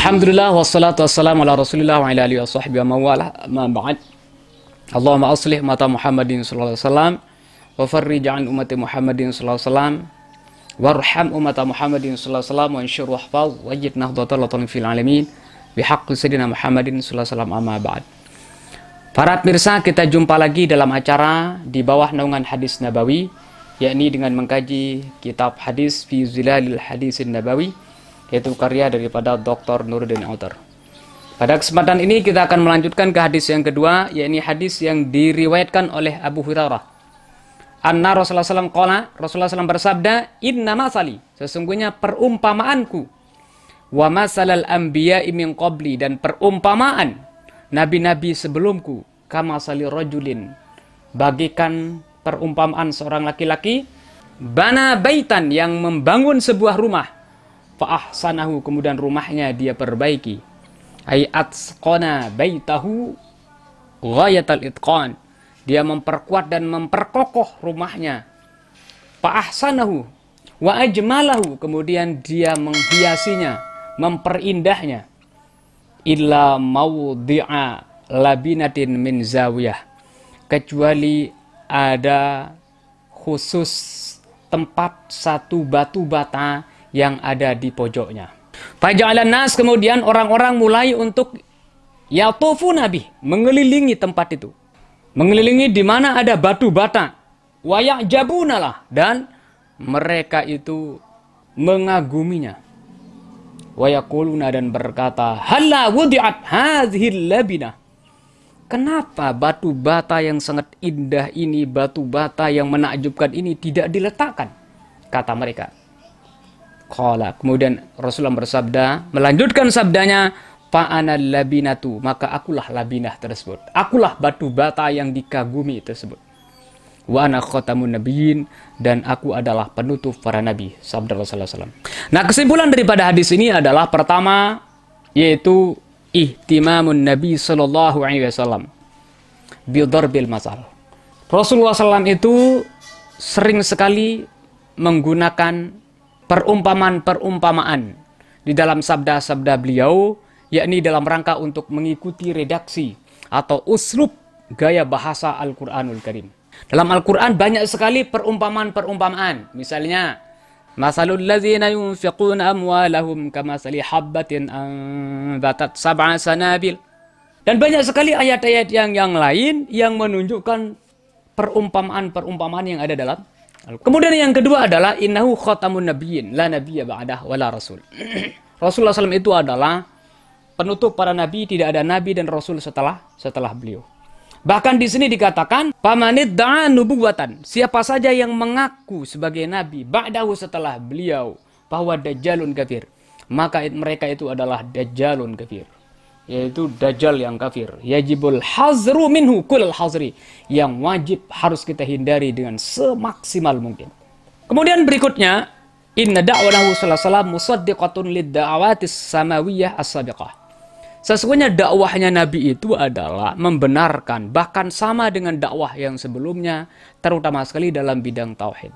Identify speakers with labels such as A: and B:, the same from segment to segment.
A: Alhamdulillah wassalatu wassalamu ala Rasulillah wa ala alihi washabbihi wa mawala ma ba'd. Allahumma aslih mata Muhammadin sallallahu alaihi wasallam wa farrij an ummati Muhammadin sallallahu alaihi wasallam warham ummata Muhammadin sallallahu alaihi wasallam wa anshur wahfaz wajid nahdhatal latin fil alamin haqqi sayyidina Muhammadin sallallahu alaihi wasallam amma ba'd. Para pemirsa, kita jumpa lagi dalam acara di bawah naungan hadis Nabawi, yakni dengan mengkaji kitab hadis fi zilalil hadisin Nabawi yaitu karya daripada Dr. Nuruddin Autor. Pada kesempatan ini kita akan melanjutkan ke hadis yang kedua, yakni hadis yang diriwayatkan oleh Abu Hurairah. Anna Rasulullah SAW kola, Rasulullah SAW bersabda, Inna masali, sesungguhnya perumpamaanku. Wa masalal anbiya imin qobli, dan perumpamaan nabi-nabi sebelumku. Kama sali rojulin, bagikan perumpamaan seorang laki-laki, Bana baitan yang membangun sebuah rumah faahsanahu kemudian rumahnya dia perbaiki ayat atqana baitahu ghayatal itqan dia memperkuat dan memperkokoh rumahnya faahsanahu wa ajmalahu kemudian dia menghiasinya memperindahnya illa mawdi'a labinatin min zawiyah kecuali ada khusus tempat satu batu bata yang ada di pojoknya. Faja'alan nas kemudian orang-orang mulai untuk yatufu nabi, mengelilingi tempat itu. Mengelilingi di mana ada batu bata. Wayak jabunalah dan mereka itu mengaguminya. Wayakuluna dan berkata, "Halla wudi'at hadhil labina." Kenapa batu bata yang sangat indah ini, batu bata yang menakjubkan ini tidak diletakkan? Kata mereka. Qala. Kemudian Rasulullah bersabda, melanjutkan sabdanya, Fa'ana labinatu, maka akulah labinah tersebut. Akulah batu bata yang dikagumi tersebut. Wa'ana khotamu nabiyin, dan aku adalah penutup para nabi, sabda Rasulullah SAW. Nah, kesimpulan daripada hadis ini adalah pertama, yaitu ihtimamun nabi sallallahu alaihi wasallam bil masal. Rasulullah SAW itu sering sekali menggunakan perumpamaan-perumpamaan di dalam sabda-sabda beliau, yakni dalam rangka untuk mengikuti redaksi atau uslub gaya bahasa Al-Quranul Karim. Dalam Al-Quran banyak sekali perumpamaan-perumpamaan. Misalnya, Masalul ladzina yunfiquna amwalahum kamasali habbatin anbatat sab'a sanabil. Dan banyak sekali ayat-ayat yang yang lain yang menunjukkan perumpamaan-perumpamaan yang ada dalam Kemudian yang kedua adalah innahu khatamun nabiyyin la nabiyya ba'dah wala rasul. Rasulullah SAW itu adalah penutup para nabi, tidak ada nabi dan rasul setelah setelah beliau. Bahkan di sini dikatakan pamanid da'a nubuwatan. Siapa saja yang mengaku sebagai nabi ba'dahu setelah beliau bahwa dajjalun kafir, maka mereka itu adalah dajjalun kafir yaitu dajjal yang kafir. Yajibul hazru minhu kulal hazri. Yang wajib harus kita hindari dengan semaksimal mungkin. Kemudian berikutnya, inna da'wanahu sallallahu musaddiqatun lid samawiyah as-sabiqah. Sesungguhnya dakwahnya Nabi itu adalah membenarkan bahkan sama dengan dakwah yang sebelumnya terutama sekali dalam bidang tauhid.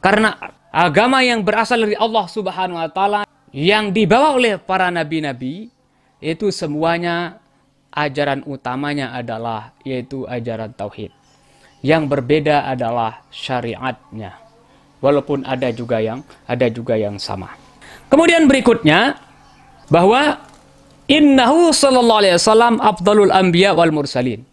A: Karena agama yang berasal dari Allah Subhanahu wa taala yang dibawa oleh para nabi-nabi itu semuanya ajaran utamanya adalah yaitu ajaran tauhid. Yang berbeda adalah syariatnya. Walaupun ada juga yang ada juga yang sama. Kemudian berikutnya bahwa innahu sallallahu alaihi wasallam afdalul anbiya wal mursalin.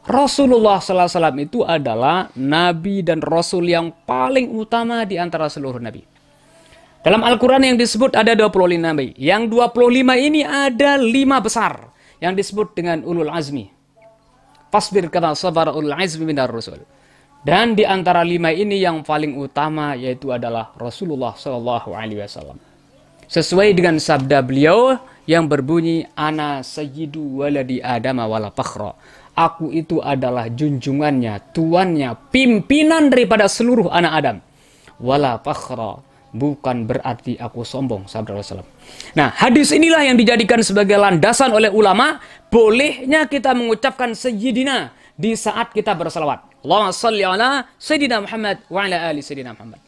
A: Rasulullah SAW itu adalah nabi dan rasul yang paling utama di antara seluruh nabi. Dalam Al-Quran yang disebut ada 25 nabi. Yang 25 ini ada 5 besar yang disebut dengan ulul azmi. Fasbir kata sabar ulul azmi minar rusul. Dan di antara lima ini yang paling utama yaitu adalah Rasulullah Shallallahu Alaihi Wasallam. Sesuai dengan sabda beliau yang berbunyi Ana Sayyidu Waladi Adama Wala Fakhra. Aku itu adalah junjungannya, tuannya, pimpinan daripada seluruh anak Adam. Wala bukan berarti aku sombong sabda Rasulullah. Nah, hadis inilah yang dijadikan sebagai landasan oleh ulama bolehnya kita mengucapkan sayyidina di saat kita bersalawat. Allahumma shalli ala sayyidina Muhammad wa ala ali sayyidina Muhammad.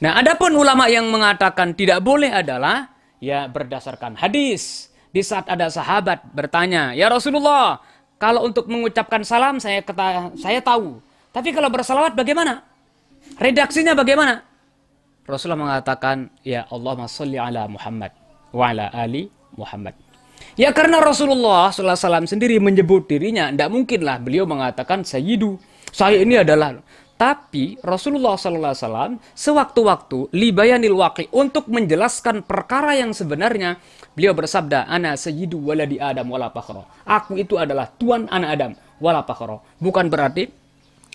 A: Nah, adapun ulama yang mengatakan tidak boleh adalah ya berdasarkan hadis. Di saat ada sahabat bertanya, "Ya Rasulullah, kalau untuk mengucapkan salam saya kata, saya tahu, tapi kalau bersalawat bagaimana? Redaksinya bagaimana?" Rasulullah mengatakan, "Ya Allah salli ala Muhammad wa ala ali Muhammad." Ya karena Rasulullah SAW sendiri menyebut dirinya, tidak mungkinlah beliau mengatakan sayyidu. Saya ini adalah tapi Rasulullah SAW sewaktu-waktu libayanil waqi untuk menjelaskan perkara yang sebenarnya beliau bersabda ana sayyidu waladi adam wala pakhro. Aku itu adalah tuan anak Adam wala pakhro. Bukan berarti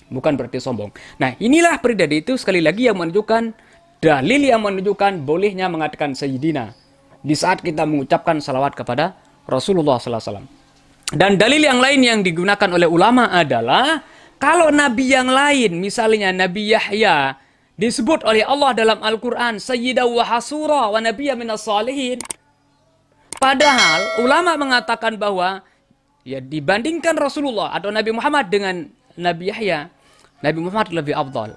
A: bukan berarti sombong. Nah, inilah peribadi itu sekali lagi yang menunjukkan dalil yang menunjukkan bolehnya mengatakan Sayyidina di saat kita mengucapkan salawat kepada Rasulullah SAW. Dan dalil yang lain yang digunakan oleh ulama adalah kalau nabi yang lain, misalnya Nabi Yahya, disebut oleh Allah dalam Al-Quran, Sayyidah wa hasura wa nabiya minas salihin. Padahal ulama mengatakan bahwa ya dibandingkan Rasulullah atau Nabi Muhammad dengan Nabi Yahya, Nabi Muhammad lebih abdal.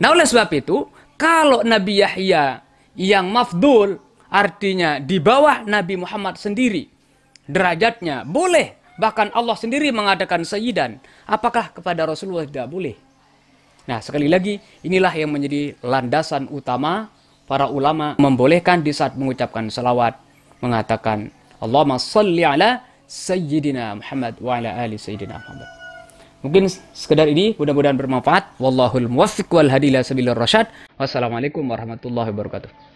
A: Nah oleh sebab itu, kalau Nabi Yahya yang mafdul, artinya di bawah Nabi Muhammad sendiri, derajatnya boleh. Bahkan Allah sendiri mengadakan sayyidan. Apakah kepada Rasulullah tidak boleh? Nah, sekali lagi, inilah yang menjadi landasan utama para ulama membolehkan di saat mengucapkan salawat mengatakan Allahumma salli ala sayyidina Muhammad wa ala ali sayyidina Muhammad. Mungkin sekedar ini, mudah-mudahan bermanfaat. Wallahul muwaffiq wal hadilah sabilur rasyad. Wassalamualaikum warahmatullahi wabarakatuh.